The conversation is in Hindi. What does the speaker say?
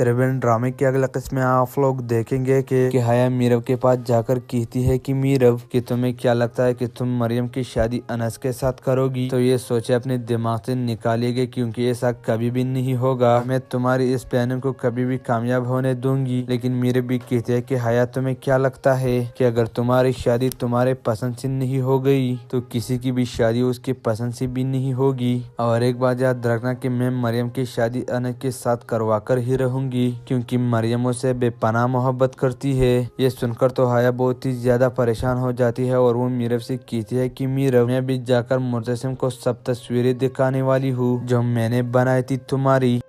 त्रिवेण ड्रामे की अगला किस्में आप लोग देखेंगे कि, हया मीरव के पास जाकर कहती है कि मीरव कि तुम्हें क्या लगता है कि तुम मरियम की शादी अनस के साथ करोगी तो ये सोचे अपने दिमाग से निकालेगी क्योंकि ऐसा कभी भी नहीं होगा मैं तुम्हारी इस प्लानिंग को कभी भी कामयाब होने दूंगी लेकिन मीरव भी कहते है की हया तुम्हे क्या लगता है की अगर तुम्हारी शादी तुम्हारे पसंद से नहीं हो गयी तो किसी की भी शादी उसके पसंद से भी नहीं होगी और एक बात याद रखना की मैं मरियम की शादी अनस के साथ करवा कर ही रहूंगी करूंगी क्योंकि मरियम उसे बेपनाह मोहब्बत करती है ये सुनकर तो हाया बहुत ही ज्यादा परेशान हो जाती है और वो मीरव से कहती है कि मीरव मैं भी जाकर मुर्तसिम को सब तस्वीरें दिखाने वाली हूँ जो मैंने बनाई थी तुम्हारी